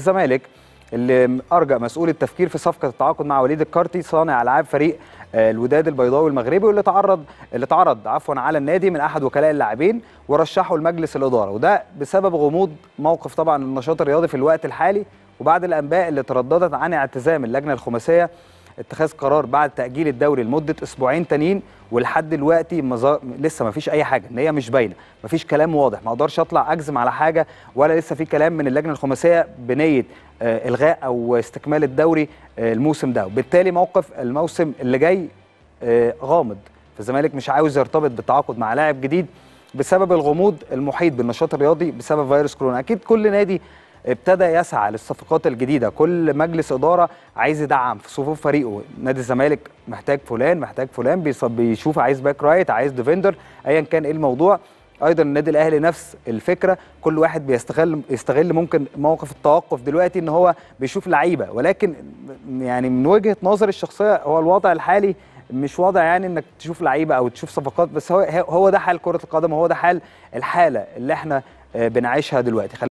الزمالك اللي ارجى مسؤول التفكير في صفقه التعاقد مع وليد الكارتي صانع العاب فريق آه، الوداد البيضاوي المغربي واللي تعرض اللي اتعرض عفوا على النادي من احد وكلاء اللاعبين ورشحه لمجلس الاداره وده بسبب غموض موقف طبعا النشاط الرياضي في الوقت الحالي وبعد الانباء اللي ترددت عن اعتزام اللجنه الخماسيه اتخاذ قرار بعد تاجيل الدوري لمده اسبوعين تانيين ولحد دلوقتي مزار... لسه ما فيش اي حاجه ان هي مش باينه ما فيش كلام واضح ما اقدرش اطلع اجزم على حاجه ولا لسه في كلام من اللجنه الخماسيه بنيه آه، الغاء او استكمال الدوري آه، الموسم ده وبالتالي موقف الموسم اللي جاي آه، غامض فالزمالك مش عاوز يرتبط بالتعاقد مع لاعب جديد بسبب الغموض المحيط بالنشاط الرياضي بسبب فيروس كورونا اكيد كل نادي ابتدى يسعى للصفقات الجديده كل مجلس اداره عايز يدعم في صفوف فريقه نادي الزمالك محتاج فلان محتاج فلان بيشوف عايز باك رايت عايز ديفندر ايا كان ايه الموضوع ايضا النادي الاهلي نفس الفكره كل واحد بيستغل يستغل ممكن موقف التوقف دلوقتي ان هو بيشوف لعيبه ولكن يعني من وجهه نظري الشخصيه هو الوضع الحالي مش وضع يعني انك تشوف لعيبه او تشوف صفقات بس هو هو ده حال كره القدم وهو ده حال الحاله اللي احنا آه، بنعيشها دلوقتي